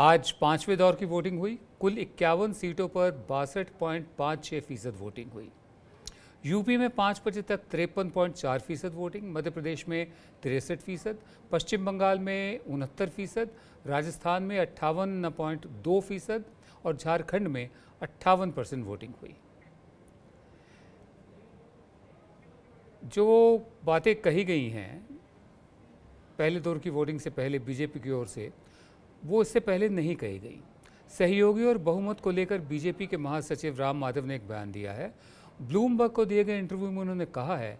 आज पांचवें दौर की वोटिंग हुई कुल इक्यावन सीटों पर बासठ पॉइंट पाँच छः फीसद वोटिंग हुई यूपी में पाँच बजे तक तिरपन पॉइंट चार फीसद वोटिंग मध्य प्रदेश में तिरसठ फीसद पश्चिम बंगाल में उनहत्तर फीसद राजस्थान में अट्ठावन पॉइंट दो फीसद और झारखंड में अट्ठावन परसेंट वोटिंग हुई जो बातें कही गई हैं पहले दौर की वोटिंग से पहले बीजेपी की ओर से वो इससे पहले नहीं कही गई सहयोगी और बहुमत को लेकर बीजेपी के महासचिव राम माधव ने एक बयान दिया है ब्लूमबर्ग को दिए गए इंटरव्यू में उन्होंने कहा है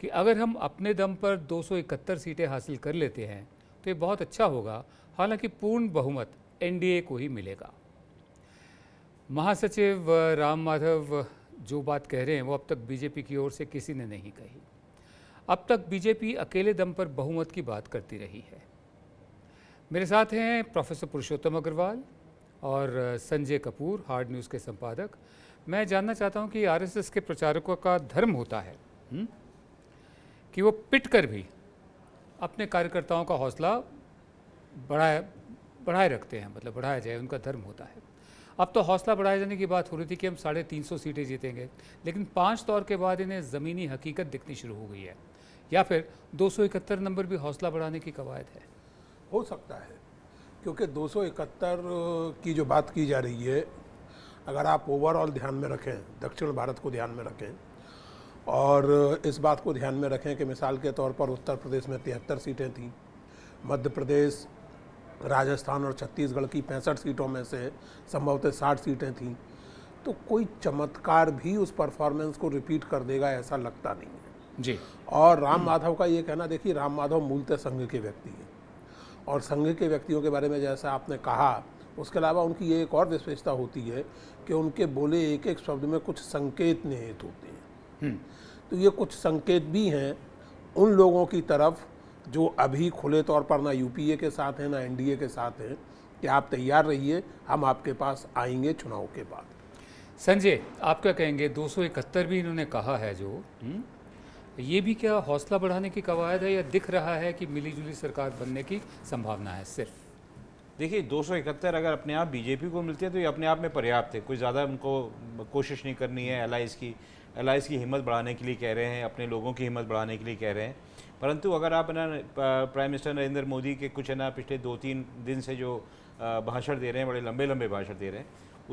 कि अगर हम अपने दम पर 271 सीटें हासिल कर लेते हैं तो ये बहुत अच्छा होगा हालांकि पूर्ण बहुमत एनडीए को ही मिलेगा महासचिव राम माधव जो बात कह रहे हैं वो अब तक बीजेपी की ओर से किसी ने नहीं कही अब तक बीजेपी अकेले दम पर बहुमत की बात करती रही है मेरे साथ हैं प्रोफेसर पुरुषोत्तम अग्रवाल और संजय कपूर हार्ड न्यूज़ के संपादक मैं जानना चाहता हूं कि आरएसएस के प्रचारकों का धर्म होता है हुँ? कि वो पिट कर भी अपने कार्यकर्ताओं का हौसला बढ़ाए बढ़ाए रखते हैं मतलब बढ़ाया जाए उनका धर्म होता है अब तो हौसला बढ़ाए जाने की बात हो रही थी कि हम साढ़े तीन सौ सीटें जीतेंगे लेकिन पाँच दौर के बाद इन्हें ज़मीनी हकीकत दिखनी शुरू हो गई है या फिर दो सौ इकहत्तर नंबर भी हौसला बढ़ाने की कवायद है हो सकता है क्योंकि दो की जो बात की जा रही है अगर आप ओवरऑल ध्यान में रखें दक्षिण भारत को ध्यान में रखें और इस बात को ध्यान में रखें कि मिसाल के तौर पर उत्तर प्रदेश में तिहत्तर सीटें थीं मध्य प्रदेश राजस्थान और छत्तीसगढ़ की पैंसठ सीटों में से संभवतः साठ सीटें थीं तो कोई चमत्कार भी उस परफॉर्मेंस को रिपीट कर देगा ऐसा लगता नहीं है जी और राम माधव का ये कहना देखिए राम माधव मूलतः संघ के व्यक्ति हैं और संघ के व्यक्तियों के बारे में जैसा आपने कहा उसके अलावा उनकी ये एक और विशेषता होती है कि उनके बोले एक एक शब्द में कुछ संकेत निहित होते हैं हम्म। तो ये कुछ संकेत भी हैं उन लोगों की तरफ जो अभी खुले तौर पर ना यूपीए के साथ हैं ना एनडीए के साथ हैं कि आप तैयार रहिए हम आपके पास आएंगे चुनाव के बाद संजय आप क्या कहेंगे दो भी इन्होंने कहा है जो हुँ? हम्म? ये भी क्या हौसला बढ़ाने की कवायद है या दिख रहा है कि मिलीजुली सरकार बनने की संभावना है सिर्फ देखिए दो सौ इकहत्तर अगर अपने आप बीजेपी को मिलती है तो ये अपने आप में पर्याप्त है कुछ ज़्यादा उनको कोशिश नहीं करनी है एल की एल की हिम्मत बढ़ाने के लिए कह रहे हैं अपने लोगों की हिम्मत बढ़ाने के लिए कह रहे हैं परंतु अगर आप ना प्राइम मिनिस्टर नरेंद्र मोदी के कुछ है ना पिछले दो तीन दिन से जो भाषण दे रहे हैं बड़े लंबे लंबे भाषण दे रहे हैं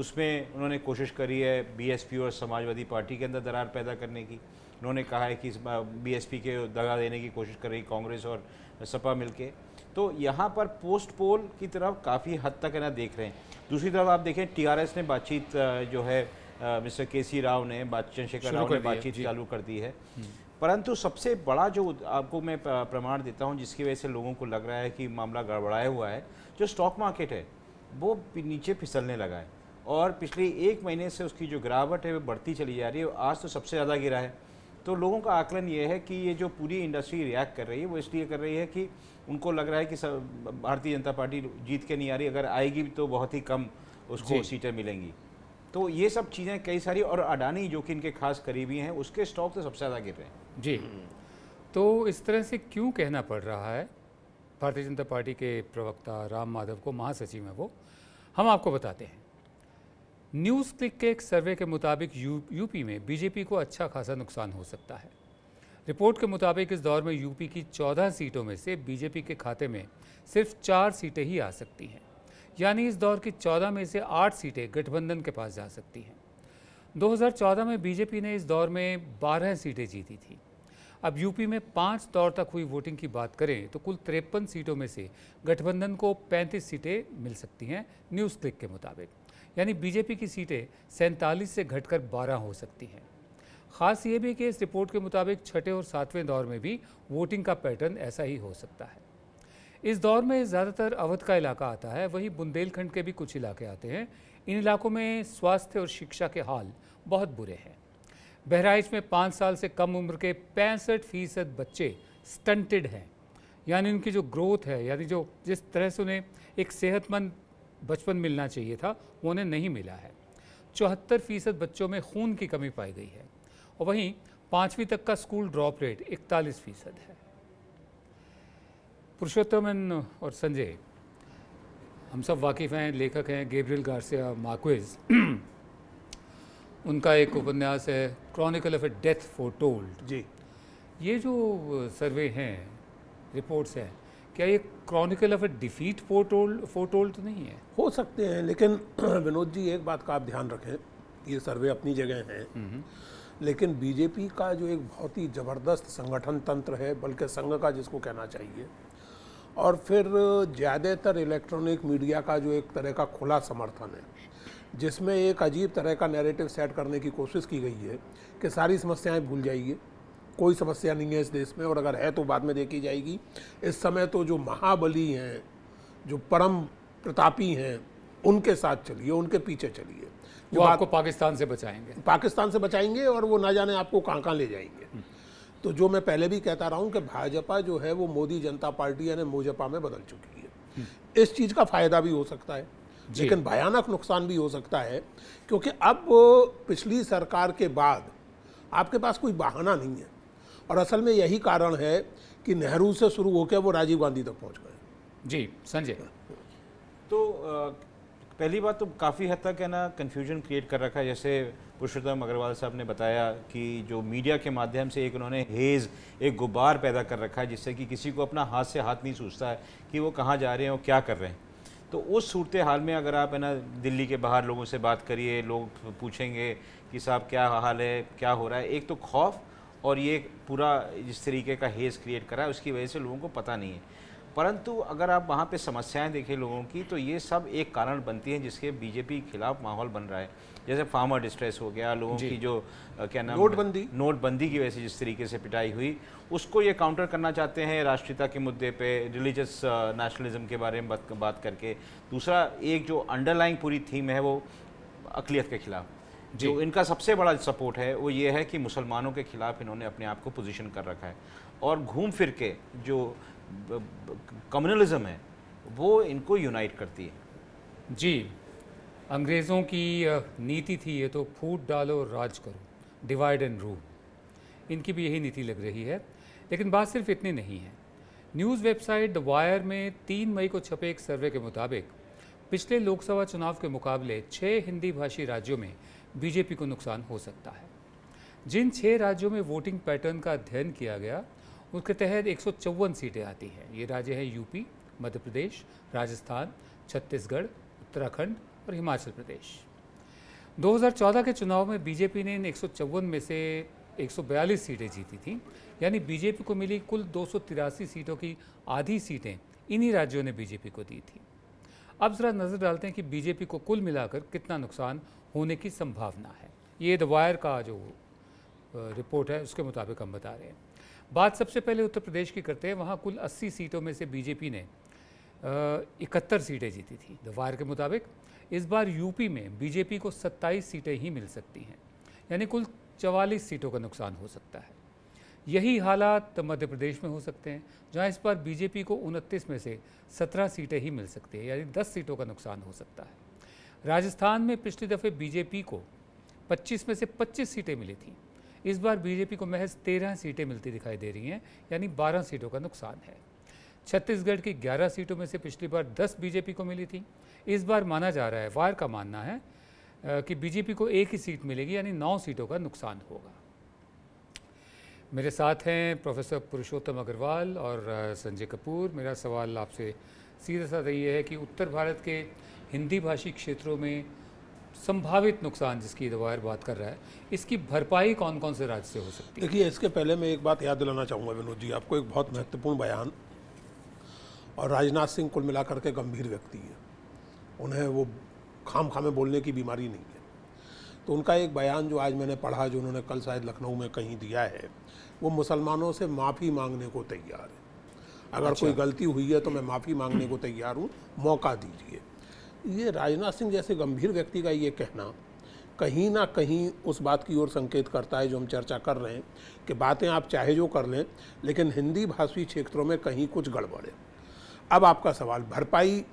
उसमें उन्होंने कोशिश करी है बीएसपी और समाजवादी पार्टी के अंदर दरार पैदा करने की उन्होंने कहा है कि बीएसपी के दगा देने की कोशिश कर रही कांग्रेस और सपा मिलके तो यहाँ पर पोस्ट पोल की तरफ काफ़ी हद तक है ना देख रहे हैं दूसरी तरफ आप देखें टीआरएस ने बातचीत जो है मिस्टर के सी राव ने बात चंद्रशेखर राव ने बातचीत चालू कर दी है हम्म। परंतु सबसे बड़ा जो आपको मैं प्रमाण देता हूँ जिसकी वजह से लोगों को लग रहा है कि मामला गड़बड़ाया हुआ है जो स्टॉक मार्केट है वो नीचे फिसलने लगा है और पिछले एक महीने से उसकी जो गिरावट है वो बढ़ती चली जा रही है आज तो सबसे ज़्यादा गिरा है तो लोगों का आकलन ये है कि ये जो पूरी इंडस्ट्री रिएक्ट कर रही है वो इसलिए कर रही है कि उनको लग रहा है कि भारतीय जनता पार्टी जीत के नहीं आ रही अगर आएगी तो बहुत ही कम उसको सीटें मिलेंगी तो ये सब चीज़ें कई सारी और अडानी जो कि इनके खास करीबी हैं उसके स्टॉक तो सबसे ज़्यादा गिर रहे हैं जी तो इस तरह से क्यों कहना पड़ रहा है भारतीय जनता पार्टी के प्रवक्ता राम माधव को महासचिव हैं वो हम आपको बताते हैं न्यूज़ क्लिक के एक सर्वे के मुताबिक यू, यूपी में बीजेपी को अच्छा खासा नुकसान हो सकता है रिपोर्ट के मुताबिक इस दौर में यूपी की 14 सीटों में से बीजेपी के खाते में सिर्फ चार सीटें ही आ सकती हैं यानी इस दौर की 14 में से आठ सीटें गठबंधन के पास जा सकती हैं 2014 में बीजेपी ने इस दौर में 12 सीटें जीती थी अब यूपी में पाँच दौर तक हुई वोटिंग की बात करें तो कुल तिरपन सीटों में से गठबंधन को 35 सीटें मिल सकती हैं न्यूज़ क्लिक के मुताबिक यानी बीजेपी की सीटें सैंतालीस से घटकर बारह हो सकती हैं खास ये भी कि इस रिपोर्ट के मुताबिक छठे और सातवें दौर में भी वोटिंग का पैटर्न ऐसा ही हो सकता है इस दौर में ज़्यादातर अवध का इलाका आता है वहीं बुंदेलखंड के भी कुछ इलाके आते हैं इन इलाकों में स्वास्थ्य और शिक्षा के हाल बहुत बुरे हैं बहराइच में पाँच साल से कम उम्र के पैंसठ फीसद बच्चे स्टंटेड हैं यानी उनकी जो ग्रोथ है यानी जो जिस तरह से उन्हें एक सेहतमंद बचपन मिलना चाहिए था वो उन्हें नहीं मिला है चौहत्तर फीसद बच्चों में खून की कमी पाई गई है और वहीं पाँचवीं तक का स्कूल ड्रॉप रेट इकतालीस फीसद है पुरुषोत्तमन और संजय हम सब वाकिफ़ हैं लेखक हैं गेब्रियल गार्सिया माकुज उनका एक उपन्यास है chronicle of a death foretold जी ये जो सर्वे हैं रिपोर्ट्स हैं क्या ये chronicle of a defeat foretold foretold तो नहीं है हो सकते हैं लेकिन विनोद जी एक बात का आप ध्यान रखें ये सर्वे अपनी जगह है लेकिन बीजेपी का जो एक बहुत ही ज़बरदस्त संगठन तंत्र है बल्कि संघ का जिसको कहना चाहिए और फिर ज़्यादातर इलेक्ट्रॉनिक मीडिया का जो एक तरह का खुला समर्थन है जिसमें एक अजीब तरह का नैरेटिव सेट करने की कोशिश की गई है कि सारी समस्याएं भूल जाइए कोई समस्या नहीं है इस देश में और अगर है तो बाद में देखी जाएगी इस समय तो जो महाबली हैं जो परम प्रतापी हैं उनके साथ चलिए उनके पीछे चलिए वो आपको पाकिस्तान से बचाएंगे पाकिस्तान से बचाएंगे और वो ना जाने आपको कहाँ कहाँ ले जाएंगे हम्म। तो जो मैं पहले भी कहता रहा हूँ कि भाजपा जो है वो मोदी जनता पार्टी यानी मोजपा में बदल चुकी है हम्म। इस चीज़ का फायदा भी हो सकता है लेकिन भयानक नुकसान भी हो सकता है क्योंकि अब पिछली सरकार के बाद आपके पास कोई बहाना नहीं है और असल में यही कारण है कि नेहरू से शुरू होकर वो राजीव गांधी तक पहुंच गए जी संजय तो पहली बात तो काफ़ी हद तक है ना कन्फ्यूजन क्रिएट कर रखा है जैसे पुरुषोत्तम अग्रवाल साहब ने बताया कि जो मीडिया के माध्यम से एक उन्होंने हेज़ एक गुब्बार पैदा कर रखा है जिससे कि किसी को अपना हाथ से हाथ नहीं सूझता है कि वो कहाँ जा रहे हैं और क्या कर रहे हैं तो उस सूरत हाल में अगर आप है ना दिल्ली के बाहर लोगों से बात करिए लोग पूछेंगे कि साहब क्या हाल है क्या हो रहा है एक तो खौफ और ये पूरा जिस तरीके का हेज़ क्रिएट करा है उसकी वजह से लोगों को पता नहीं है परंतु अगर आप वहाँ पे समस्याएं देखें लोगों की तो ये सब एक कारण बनती हैं जिसके बीजेपी के खिलाफ माहौल बन रहा है जैसे फार्मर डिस्ट्रेस हो गया लोगों की जो क्या नाम नोटबंदी नोटबंदी की वजह से जिस तरीके से पिटाई हुई उसको ये काउंटर करना चाहते हैं राष्ट्रीयता के मुद्दे पे रिलीजियस नेशनलिज्म के बारे में बात, करके दूसरा एक जो अंडरलाइंग पूरी थीम है वो अकलीत के खिलाफ जो इनका सबसे बड़ा सपोर्ट है वो ये है कि मुसलमानों के खिलाफ इन्होंने अपने आप को पोजीशन कर रखा है और घूम फिर के जो कम्युनलिज्म है वो इनको यूनाइट करती है जी अंग्रेज़ों की नीति थी ये तो फूट डालो राज करो डिवाइड एंड रूल इनकी भी यही नीति लग रही है लेकिन बात सिर्फ इतनी नहीं है न्यूज़ वेबसाइट द वायर में तीन मई को छपे एक सर्वे के मुताबिक पिछले लोकसभा चुनाव के मुकाबले छः हिंदी भाषी राज्यों में बीजेपी को नुकसान हो सकता है जिन छः राज्यों में वोटिंग पैटर्न का अध्ययन किया गया उसके तहत एक सीटें आती हैं ये राज्य हैं यूपी मध्य प्रदेश राजस्थान छत्तीसगढ़ उत्तराखंड और हिमाचल प्रदेश 2014 के चुनाव में बीजेपी ने इन एक में से 142 सीटें जीती थीं यानी बीजेपी को मिली कुल दो सीटों की आधी सीटें इन्हीं राज्यों ने बीजेपी को दी थी अब ज़रा नज़र डालते हैं कि बीजेपी को कुल मिलाकर कितना नुकसान होने की संभावना है ये द वायर का जो रिपोर्ट है उसके मुताबिक हम बता रहे हैं बात सबसे पहले उत्तर प्रदेश की करते हैं वहाँ कुल 80 सीटों में से बीजेपी ने इकहत्तर सीटें जीती थी द वायर के मुताबिक इस बार यूपी में बीजेपी को 27 सीटें ही मिल सकती हैं यानी कुल 44 सीटों का नुकसान हो सकता है यही हालात मध्य प्रदेश में हो सकते हैं जहां इस बार बीजेपी को उनतीस में से 17 सीटें ही मिल सकती है यानी 10 सीटों का नुकसान हो सकता है राजस्थान में पिछली दफ़े बीजेपी को 25 में से 25 सीटें मिली थी इस बार बीजेपी को महज 13 सीटें मिलती दिखाई दे रही हैं यानी 12 सीटों का नुकसान है छत्तीसगढ़ की ग्यारह सीटों में से पिछली बार दस बीजेपी को मिली थी इस बार माना जा रहा है वार का मानना है कि बीजेपी को एक ही सीट मिलेगी यानी नौ सीटों का नुकसान होगा मेरे साथ हैं प्रोफेसर पुरुषोत्तम अग्रवाल और संजय कपूर मेरा सवाल आपसे सीधा साधा ये है कि उत्तर भारत के हिंदी भाषी क्षेत्रों में संभावित नुकसान जिसकी दवायर बात कर रहा है इसकी भरपाई कौन कौन से राज्य से हो सकती है देखिए इसके पहले मैं एक बात याद दिलाना चाहूँगा विनोद जी आपको एक बहुत महत्वपूर्ण बयान और राजनाथ सिंह कुल मिलाकर के गंभीर व्यक्ति है उन्हें वो खाम खामे बोलने की बीमारी नहीं है तो उनका एक बयान जो आज मैंने पढ़ा जो उन्होंने कल शायद लखनऊ में कहीं दिया है वो मुसलमानों से माफ़ी मांगने को तैयार है अगर अच्छा। कोई गलती हुई है तो मैं माफ़ी मांगने को तैयार हूँ मौका दीजिए ये राजनाथ सिंह जैसे गंभीर व्यक्ति का ये कहना कहीं ना कहीं उस बात की ओर संकेत करता है जो हम चर्चा कर रहे हैं कि बातें आप चाहे जो कर लें लेकिन हिंदी भाषी क्षेत्रों में कहीं कुछ गड़बड़े अब आपका सवाल भरपाई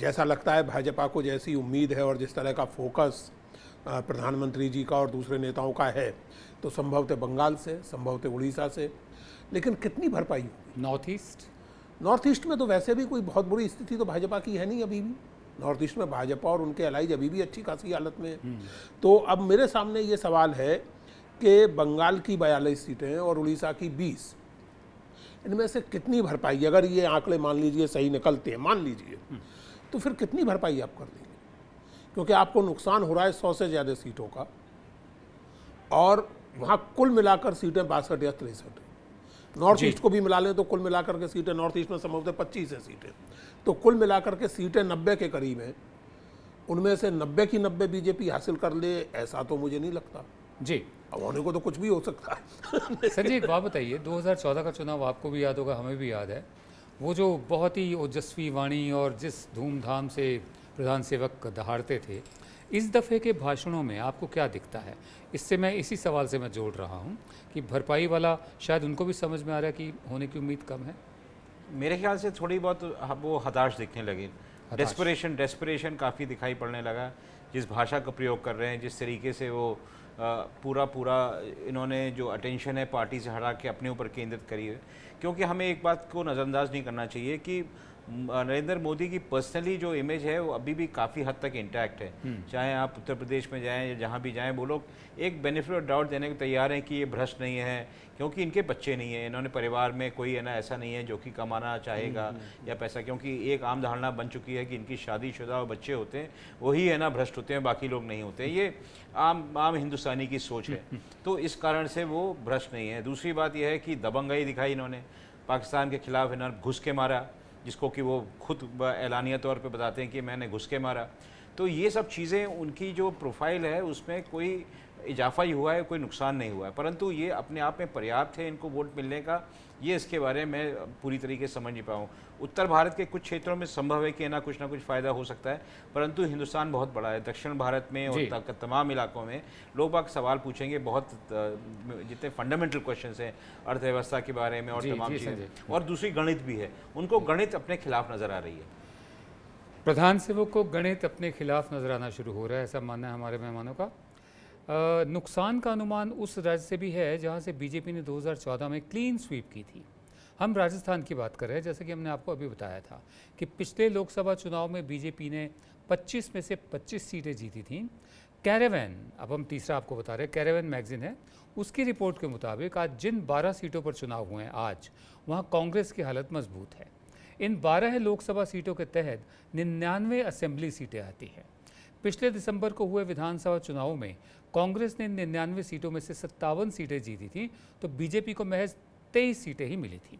जैसा लगता है भाजपा को जैसी उम्मीद है और जिस तरह का फोकस प्रधानमंत्री जी का और दूसरे नेताओं का है तो संभवतः बंगाल से संभवतः उड़ीसा से लेकिन कितनी भरपाई होगी नॉर्थ ईस्ट नॉर्थ ईस्ट में तो वैसे भी कोई बहुत बुरी स्थिति तो भाजपा की है नहीं अभी भी नॉर्थ ईस्ट में भाजपा और उनके अलाइज अभी भी अच्छी खासी हालत में है हम्म। तो अब मेरे सामने ये सवाल है कि बंगाल की बयालीस सीटें और उड़ीसा की बीस इनमें से कितनी भरपाई अगर ये आंकड़े मान लीजिए सही निकलते हैं मान लीजिए हम्म। तो फिर कितनी भरपाई आप कर देंगे क्योंकि आपको नुकसान हो रहा है सौ से ज़्यादा सीटों का और वहाँ कुल मिलाकर सीटें बासठ या तिरसठ नॉर्थ ईस्ट को भी मिला लें तो कुल मिलाकर के सीटें नॉर्थ ईस्ट में संभवतः पच्चीस है सीटें तो कुल मिलाकर के सीटें नब्बे के करीब हैं उनमें से नब्बे की नब्बे बीजेपी हासिल कर ले ऐसा तो मुझे नहीं लगता जी अब होने को तो कुछ भी हो सकता है सर जी एक बात बताइए 2014 का चुनाव आपको भी याद होगा हमें भी याद है वो जो बहुत ही ओजस्वी वाणी और जिस धूमधाम से प्रधान सेवक दहाड़ते थे इस दफ़े के भाषणों में आपको क्या दिखता है इससे मैं इसी सवाल से मैं जोड़ रहा हूँ कि भरपाई वाला शायद उनको भी समझ में आ रहा है कि होने की उम्मीद कम है मेरे ख्याल से थोड़ी बहुत वो हताश दिखने लगी डेस्परेशन डेस्परेशन काफ़ी दिखाई पड़ने लगा जिस भाषा का प्रयोग कर रहे हैं जिस तरीके से वो पूरा पूरा इन्होंने जो अटेंशन है पार्टी से हटा के अपने ऊपर केंद्रित करी है क्योंकि हमें एक बात को नज़रअंदाज नहीं करना चाहिए कि नरेंद्र मोदी की पर्सनली जो इमेज है वो अभी भी काफ़ी हद तक इंटैक्ट है हम्म। चाहे आप उत्तर प्रदेश में जाएं या जहाँ भी जाएं वो लोग एक बेनिफिट और डाउट देने को तैयार हैं कि ये भ्रष्ट नहीं है क्योंकि इनके बच्चे नहीं हैं इन्होंने परिवार में कोई है ना ऐसा नहीं है जो कि कमाना चाहेगा हम्म, हम्म, या पैसा क्योंकि एक आम धारणा बन चुकी है कि इनकी शादीशुदा और बच्चे होते हैं वही है ना भ्रष्ट होते हैं बाकी लोग नहीं होते ये आम आम हिंदुस्तानी की सोच है तो इस कारण से वो भ्रष्ट नहीं है दूसरी बात यह है कि दबंगाई दिखाई इन्होंने पाकिस्तान के खिलाफ इन्होंने घुस के मारा जिसको कि वो खुद ऐलानिया तौर पे बताते हैं कि मैंने घुस के मारा तो ये सब चीज़ें उनकी जो प्रोफाइल है उसमें कोई इजाफा ही हुआ है कोई नुकसान नहीं हुआ है परंतु ये अपने आप में पर्याप्त है इनको वोट मिलने का ये इसके बारे में पूरी तरीके से समझ नहीं पाऊँ उत्तर भारत के कुछ क्षेत्रों में संभव है कि ना कुछ ना कुछ फ़ायदा हो सकता है परंतु हिंदुस्तान बहुत बड़ा है दक्षिण भारत में और तमाम इलाकों में लोग बाग सवाल पूछेंगे बहुत जितने फंडामेंटल क्वेश्चन हैं अर्थव्यवस्था के बारे में और जी, तमाम चीज़ें और दूसरी गणित भी है उनको गणित अपने खिलाफ नज़र आ रही है प्रधान सेवक को गणित अपने खिलाफ नजर आना शुरू हो रहा है ऐसा मानना है हमारे मेहमानों का नुकसान का अनुमान उस राज्य से भी है जहाँ से बीजेपी ने 2014 में क्लीन स्वीप की थी हम राजस्थान की बात कर रहे हैं जैसे कि हमने आपको अभी बताया था कि पिछले लोकसभा चुनाव में बीजेपी ने 25 में से 25 सीटें जीती थीं कैरेवन अब हम तीसरा आपको बता रहे हैं कैरेवन मैगजीन है उसकी रिपोर्ट के मुताबिक आज जिन 12 सीटों पर चुनाव हुए हैं आज वहाँ कांग्रेस की हालत मजबूत है इन बारह लोकसभा सीटों के तहत निन्यानवे असेंबली सीटें आती हैं पिछले दिसंबर को हुए विधानसभा चुनाव में कांग्रेस ने निन्यानवे सीटों में से सत्तावन सीटें जीती थी तो बीजेपी को महज तेईस सीटें ही मिली थी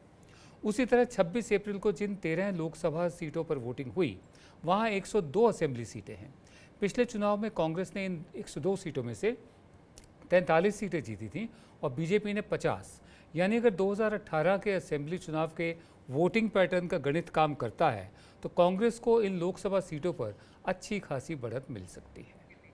उसी तरह 26 अप्रैल को जिन तेरह लोकसभा सीटों पर वोटिंग हुई वहां 102 असेंबली सीटें हैं पिछले चुनाव में कांग्रेस ने इन 102 सीटों में से तैंतालीस सीटें जीती थीं और बीजेपी ने 50 यानी अगर 2018 के असेंबली चुनाव के वोटिंग पैटर्न का गणित काम करता है तो कांग्रेस को इन लोकसभा सीटों पर अच्छी खासी बढ़त मिल सकती है